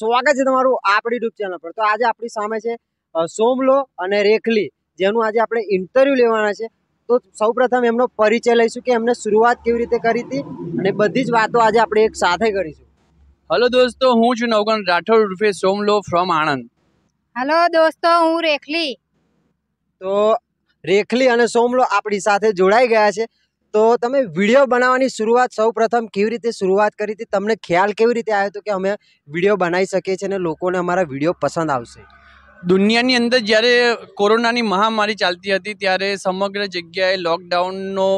સ્વાગત છે તમારું આપણી યુટ્યુબ ચેનલ પર તો આજે આપણી સામે છે સોમલો અને રેખલી જેનું આજે આપણે ઇન્ટરવ્યૂ લેવાના છે તો સૌપ્રથમ એમનો પરિચય લઈશું કે એમને શરૂઆત કેવી રીતે કરી હતી અને બધી જ વાતો આજે આપણે એક સાથે કરીશું હલો દોસ્તો હું છું નવગણ રાઠોડ રૂપે સોમલો ફ્રોમ આણંદ હલો દોસ્તો હું રેખલી તો રેખલી અને સોમલો આપણી સાથે જોડાઈ ગયા છે તો તમે વિડીયો બનાવવાની શરૂઆત સૌ પ્રથમ કેવી રીતે શરૂઆત કરી હતી તમને ખ્યાલ કેવી રીતે આવ્યો હતો કે અમે વિડીયો બનાવી શકીએ છીએ અને લોકોને અમારા વિડીયો પસંદ આવશે દુનિયાની અંદર જ્યારે કોરોનાની મહામારી ચાલતી હતી ત્યારે સમગ્ર જગ્યાએ લોકડાઉનનો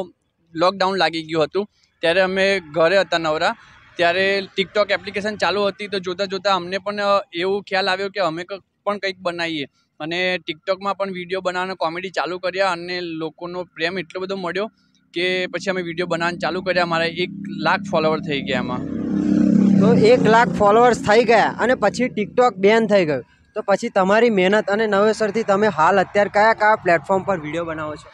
લોકડાઉન લાગી ગયું હતું ત્યારે અમે ઘરે હતા નવરા ત્યારે ટિકટોક એપ્લિકેશન ચાલુ હતી તો જોતાં જોતાં અમને પણ એવું ખ્યાલ આવ્યો કે અમે પણ કંઈક બનાવીએ અને ટિકટોકમાં પણ વિડીયો બનાવવાના કોમેડી ચાલુ કર્યા અને લોકોનો પ્રેમ એટલો બધો મળ્યો કે પછી અમે વિડીયો બનાવવાનું ચાલુ કર્યા મારા એક લાખ ફોલોવર થઈ ગયા એમાં તો એક લાખ ફોલોવર્સ થઈ ગયા અને પછી ટિકટોક બેન થઈ ગયું તો પછી તમારી મહેનત અને નવેસરથી તમે હાલ અત્યારે કયા કયા પ્લેટફોર્મ પર વિડીયો બનાવો છો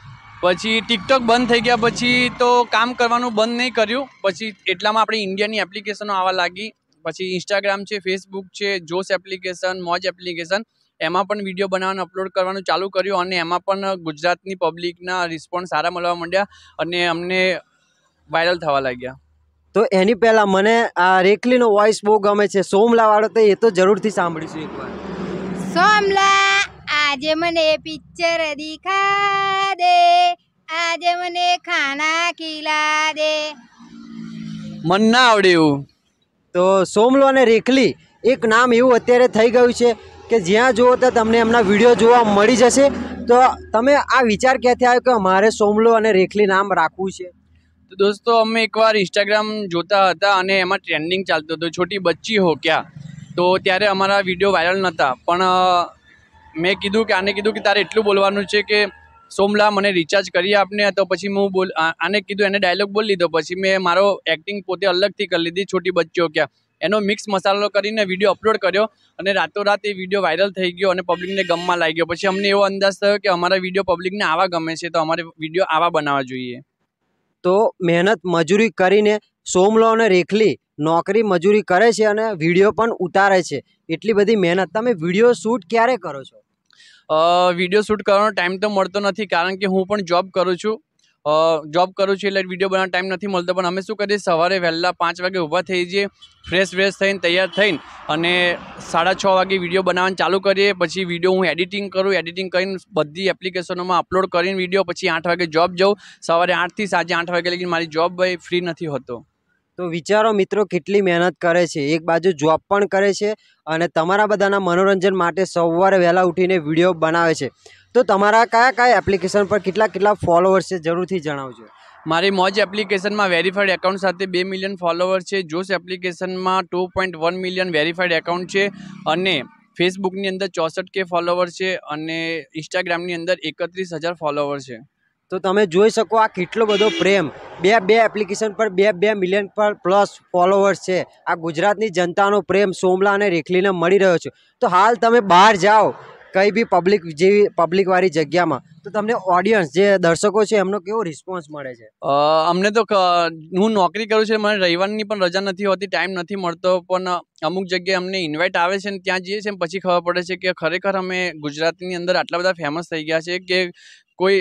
પછી ટિકટોક બંધ થઈ ગયા પછી તો કામ કરવાનું બંધ નહીં કર્યું પછી એટલામાં આપણે ઇન્ડિયાની એપ્લિકેશનો આવવા લાગી પછી ઇન્સ્ટાગ્રામ છે ફેસબુક છે જોશ એપ્લિકેશન મોજ એપ્લિકેશન એમાં પણ વિડીયો બનાવવાનું અપલોડ કરવાનું ચાલુ કર્યું અને એમાં પણ ગુજરાતની પબ્લિકના રિસ્પોન્સ સારા મળવા માંડ્યા અને અમને વાયરલ થવા લાગ્યા તો એની પહેલાં મને આ રેકલીનો વોઇસ બહુ ગમે છે સોમલાવાળો તો એ તો જરૂરથી સાંભળીશું એકવાર સોમલા આજે મને પિક્ચર દેખા દે આજે મને ખાના ખીલા દે મન ના આવડે એવું તો સોમલો અને રેખલી એક નામ એવું અત્યારે થઈ ગયું છે કે જ્યાં જુઓ ત્યાં તમને એમના વિડીયો જોવા મળી જશે તો તમે આ વિચાર ક્યાંથી આવ્યો કે મારે સોમલો અને રેખલી નામ રાખવું છે તો દોસ્તો અમે એકવાર ઇન્સ્ટાગ્રામ જોતા હતા અને એમાં ટ્રેન્ડિંગ ચાલતું હતું છોટી બચ્ચી હો ક્યાં તો ત્યારે અમારા વિડીયો વાયરલ નહોતા પણ મેં કીધું કે આને કીધું કે તારે એટલું બોલવાનું છે કે સોમલા મને રિચાર્જ કરી આપને તો પછી હું બોલ આને કીધું એને ડાયલોગ બોલી લીધો પછી મેં મારો એક્ટિંગ પોતે અલગથી કરી લીધી છોટી બચ્ચીઓ ક્યાં એનો મિક્સ મસાલો કરીને વિડીયો અપલોડ કર્યો અને રાતોરાત એ વિડીયો વાયરલ થઈ ગયો અને પબ્લિકને ગમવા લાગ્યો પછી અમને એવો અંદાજ થયો કે અમારા વિડીયો પબ્લિકને આવા ગમે છે તો અમારે વિડીયો આવા બનાવવા જોઈએ તો મહેનત મજૂરી કરીને સોમલો અને રેખલી નોકરી મજૂરી કરે છે અને વિડીયો પણ ઉતારે છે એટલી બધી મહેનત તમે વિડીયો શૂટ ક્યારે કરો છો વિડીયો શૂટ કરવાનો ટાઈમ તો મળતો નથી કારણ કે હું પણ જોબ કરું છું જોબ કરું છું એટલે વિડીયો બનાવવાનો ટાઈમ નથી મળતો પણ અમે શું કરીએ સવારે વહેલા પાંચ વાગે ઊભા થઈ જઈએ ફ્રેશ ફ્રેશ થઈને તૈયાર થઈને અને સાડા છ વાગે વિડીયો બનાવવાનું ચાલુ કરીએ પછી વિડીયો હું એડિટિંગ કરું એડિટિંગ કરીને બધી એપ્લિકેશનોમાં અપલોડ કરીને વિડીયો પછી આઠ વાગે જોબ જાઉં સવારે આઠથી સાંજે આઠ વાગે લગી મારી જોબ ભાઈ ફ્રી નથી હોતો તો વિચારો મિત્રો કેટલી મહેનત કરે છે એક બાજુ જોબ પણ કરે છે અને તમારા બધાના મનોરંજન માટે સવારે વહેલા ઉઠીને વિડીયો બનાવે છે તો તમારા કયા કયા એપ્લિકેશન પર કેટલા કેટલા ફોલોવર્સ છે જરૂરથી જણાવજો મારી મોજ એપ્લિકેશનમાં વેરીફાઈડ એકાઉન્ટ સાથે બે મિલિયન ફોલોવર છે જોશ એપ્લિકેશનમાં two point one million verified account છે અને ફેસબુકની અંદર ચોસઠ કે ફોલોવર છે અને ઇન્સ્ટાગ્રામની અંદર એકત્રીસ હજાર ફોલોવર છે તો તમે જોઈ શકો આ કેટલો બધો પ્રેમ બે બે એપ્લિકેશન પર બે બે મિલિયન પર પ્લસ ફોલોવર્સ છે આ ગુજરાતની જનતાનો પ્રેમ સોમલા અને રેખલીને મળી રહ્યો છે તો હાલ તમે બહાર જાઓ કંઈ બી પબ્લિક જેવી પબ્લિકવાળી જગ્યામાં તો તમને ઓડિયન્સ જે દર્શકો છે એમનો કેવો રિસ્પોન્સ મળે છે અમને તો હું નોકરી કરું છું મને રવિવારની પણ રજા નથી હોતી ટાઈમ નથી મળતો પણ અમુક જગ્યાએ અમને ઇન્વાઇટ આવે છે ને ત્યાં જઈએ છીએ પછી ખબર પડે છે કે ખરેખર અમે ગુજરાતની અંદર આટલા બધા ફેમસ થઈ ગયા છે કે કોઈ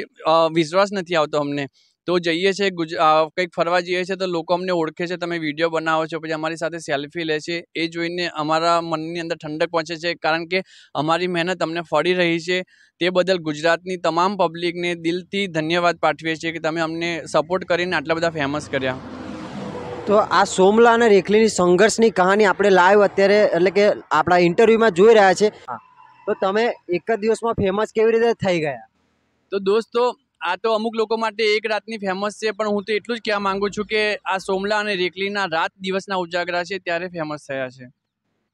વિશ્વાસ નથી આવતો અમને તો જઈએ છીએ ગુજ કંઈક ફરવા જઈએ છીએ તો લોકો અમને ઓળખે છે તમે વિડીયો બનાવો છો પછી અમારી સાથે સેલ્ફી લે છે એ જોઈને અમારા મનની અંદર ઠંડક પહોંચે છે કારણ કે અમારી મહેનત અમને ફળી રહી છે તે બદલ ગુજરાતની તમામ પબ્લિકને દિલથી ધન્યવાદ પાઠવીએ છીએ કે તમે અમને સપોર્ટ કરીને આટલા બધા ફેમસ કર્યા તો આ સોમલા અને રેખલીની સંઘર્ષની કહાની આપણે લાઈવ અત્યારે એટલે કે આપણા ઇન્ટરવ્યૂમાં જોઈ રહ્યા છે તો તમે એક જ દિવસમાં ફેમસ કેવી રીતે થઈ ગયા તો દોસ્તો આ તો અમુક લોકો માટે એક રાતની ફેમસ છે પણ હું તો એટલું જ કહેવા માંગુ છું કે આ સોમલા અને રેકલીના રાત દિવસના ઉજાગરા છે ત્યારે ફેમસ થયા છે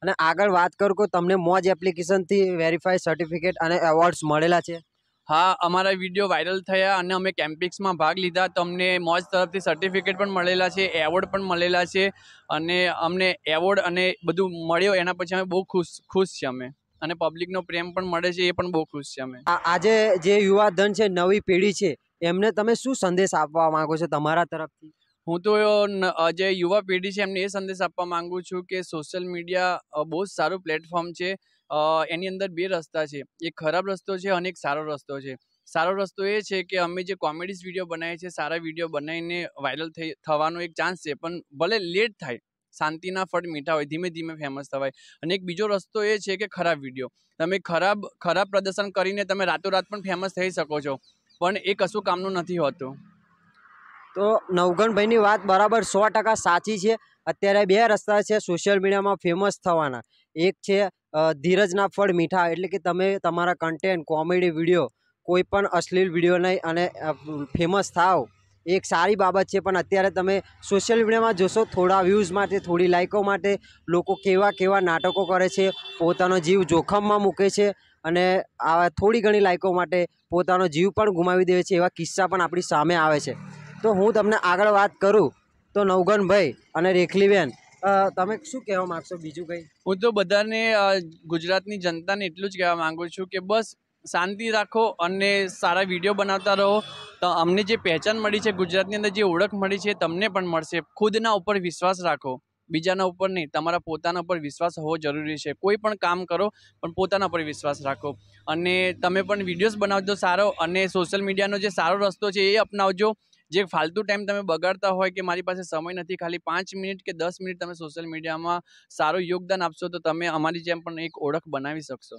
અને આગળ વાત કરું તો તમને મોજ એપ્લિકેશનથી વેરીફાઈ સર્ટિફિકેટ અને એવોર્ડ્સ મળેલા છે હા અમારા વિડીયો વાયરલ થયા અને અમે કેમ્પિક્સમાં ભાગ લીધા તમને મોજ તરફથી સર્ટિફિકેટ પણ મળેલા છે એવોર્ડ પણ મળેલા છે અને અમને એવોર્ડ અને બધું મળ્યો એના પછી અમે બહુ ખુશ ખુશ છીએ અમે અને પબ્લિકનો પ્રેમ પણ મળે છે એ પણ બહુ ખુશ છે અમે આજે જે યુવા ધન છે નવી પેઢી છે એમને તમે શું સંદેશ આપવા માંગો છો તમારા તરફથી હું તો જે યુવા પેઢી છે એમને એ સંદેશ આપવા માંગુ છું કે સોશિયલ મીડિયા બહુ જ સારું પ્લેટફોર્મ છે એની અંદર બે રસ્તા છે એક ખરાબ રસ્તો છે અને એક સારો રસ્તો છે સારો રસ્તો એ છે કે અમે જે કોમેડીઝ વિડીયો બનાવીએ છીએ સારા વિડીયો બનાવીને વાયરલ થઈ થવાનો એક ચાન્સ છે પણ ભલે લેટ થાય શાંતિના ફળ મીઠા હોય ધીમે ધીમે ફેમસ થવાય અને એક બીજો રસ્તો એ છે કે ખરાબ વિડીયો તમે ખરાબ ખરાબ પ્રદર્શન કરીને તમે રાતોરાત પણ ફેમસ થઈ શકો છો પણ એ કશું કામનું નથી હોતું તો નવગણભાઈની વાત બરાબર સો ટકા સાચી છે અત્યારે બે રસ્તા છે સોશિયલ મીડિયામાં ફેમસ થવાના એક છે ધીરજના ફળ મીઠા એટલે કે તમે તમારા કન્ટેન્ટ કોમેડી વિડીયો કોઈ પણ અશ્લીલ વિડીયો નહીં અને ફેમસ થાવ એક સારી બાબત છે પણ અત્યારે તમે સોશિયલ મીડિયામાં જોશો થોડા વ્યૂઝ માટે થોડી લાઇકો માટે લોકો કેવા કેવા નાટકો કરે છે પોતાનો જીવ જોખમમાં મૂકે છે અને આવા થોડી ઘણી લાઇકો માટે પોતાનો જીવ પણ ગુમાવી દે છે એવા કિસ્સા પણ આપણી સામે આવે છે તો હું તમને આગળ વાત કરું તો નવગનભાઈ અને રેખલીબેન તમે શું કહેવા માગશો બીજું કંઈ હું તો બધાને ગુજરાતની જનતાને એટલું જ કહેવા માગું છું કે બસ શાંતિ રાખો અને સારા વિડીયો બનાવતા રહો તો અમને જે પહેચાન મળી છે ગુજરાતની અંદર જે ઓળખ મળી છે તમને પણ મળશે ખુદના ઉપર વિશ્વાસ રાખો બીજાના ઉપર નહીં તમારા પોતાના ઉપર વિશ્વાસ હોવો જરૂરી છે કોઈ પણ કામ કરો પણ પોતાના પર વિશ્વાસ રાખો અને તમે પણ વિડીયોઝ બનાવજો સારો અને સોશિયલ મીડિયાનો જે સારો રસ્તો છે એ અપનાવજો જે ફાલતુ ટાઈમ તમે બગાડતા હોય કે મારી પાસે સમય નથી ખાલી પાંચ મિનિટ કે દસ મિનિટ તમે સોશિયલ મીડિયામાં સારું યોગદાન આપશો તો તમે અમારી જેમ પણ એક ઓળખ બનાવી શકશો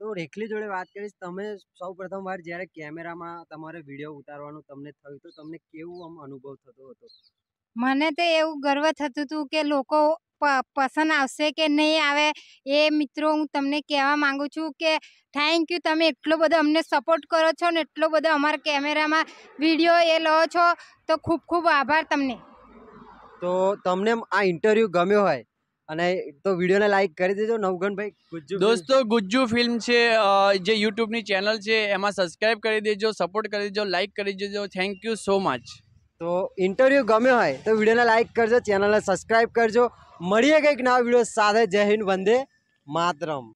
તો રેખલી જોડે વાત કરીશ તમે સૌ પ્રથમ વાર જ્યારે કેમેરામાં તમારે વિડીયો ઉતારવાનું તમને થયું તો તમને કેવું આમ અનુભવ થતો હતો મને તો એવું ગર્વ થતું હતું કે લોકો પસંદ આવશે કે નહીં આવે એ મિત્રો હું તમને કહેવા માંગુ છું કે થેન્ક યુ તમે એટલો બધો અમને સપોર્ટ કરો છો ને એટલો બધો અમારા કેમેરામાં વિડીયો એ લો છો તો ખૂબ ખૂબ આભાર તમને તો તમને આ ઇન્ટરવ્યૂ ગમ્યો હોય અને તો વિડીયોને લાઈક કરી દેજો નવગણભાઈ ગુજ્જુ દોસ્તો ગુજ્જુ ફિલ્મ છે જે યુટ્યુબની ચેનલ છે એમાં સબસ્ક્રાઇબ કરી દેજો સપોર્ટ કરી દેજો લાઈક કરી દેજો થેન્ક યુ સો મચ તો ઇન્ટરવ્યૂ ગમ્યો હોય તો વિડીયોને લાઈક કરજો ચેનલને સબસ્ક્રાઈબ કરજો મળીએ કંઈક નવા વિડીયો સાથે જય હિન્દ વંદે માતરમ